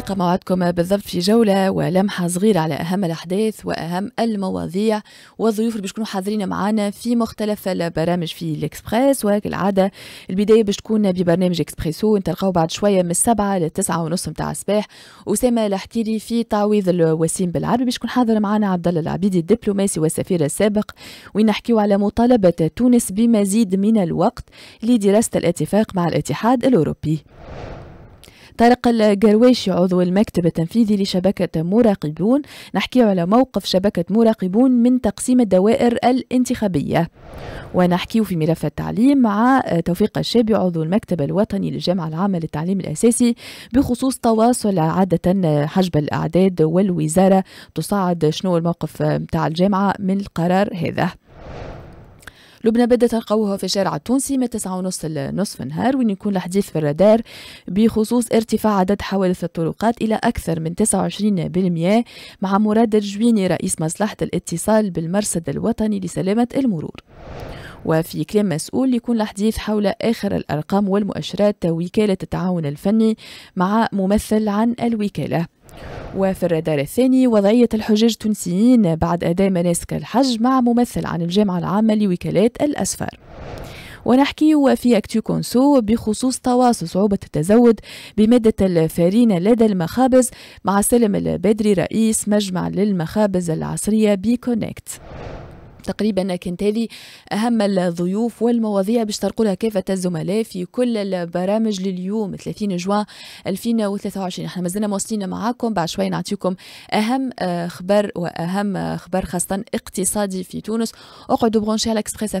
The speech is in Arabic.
نلقى موعدكم بالضبط في جولة ولمحة صغيرة على أهم الأحداث وأهم المواضيع والضيوف اللي باش يكونوا حاضرين معنا في مختلف البرامج في الإكسبريس وكالعادة البداية باش تكون ببرنامج إكسبريسو نتلقاو بعد شوية من السبعة للتسعة ونص متاع الصباح أسامة الحكيري في تعويض الوسيم بالعربي باش يكون حاضر معنا عبد الله العبيدي الدبلوماسي والسفير السابق وين نحكيو على مطالبة تونس بمزيد من الوقت لدراسة الاتفاق مع الاتحاد الأوروبي. طارق القرويشي عضو المكتب التنفيذي لشبكة مراقبون نحكي على موقف شبكة مراقبون من تقسيم الدوائر الانتخابية ونحكي في ملف التعليم مع توفيق الشابي عضو المكتب الوطني للجامعة العامة للتعليم الأساسي بخصوص تواصل عادة حجب الأعداد والوزارة تصعد شنو الموقف تاع الجامعة من القرار هذا لبنى بدأت تلقاوها في الشارع التونسي من تسعة ونص لنصف النهار وين يكون الحديث في الرادار بخصوص ارتفاع عدد حوادث الطرقات إلى أكثر من 29% مع مراد الجويني رئيس مصلحة الاتصال بالمرصد الوطني لسلامة المرور وفي كلام مسؤول يكون الحديث حول آخر الأرقام والمؤشرات وكالة التعاون الفني مع ممثل عن الوكالة وفي الرادار الثاني وضعية الحجاج التونسيين بعد أداء مناسك الحج مع ممثل عن الجامعة العامة لوكالات الأسفار ونحكي في أكتو كونسو بخصوص تواصل صعوبة التزود بمادة الفارينة لدى المخابز مع سالم البدري رئيس مجمع للمخابز العصرية بي كونكت تقريبا كان أهم الضيوف والمواضيع باش لها كافة الزملاء في كل البرامج لليوم 30 جوان 2023 احنا مازلنا مواصلين معاكم بعد شوي نعطيكم أهم أخبار وأهم أخبار خاصة اقتصادي في تونس اقعدوا برونشي على اكسبريس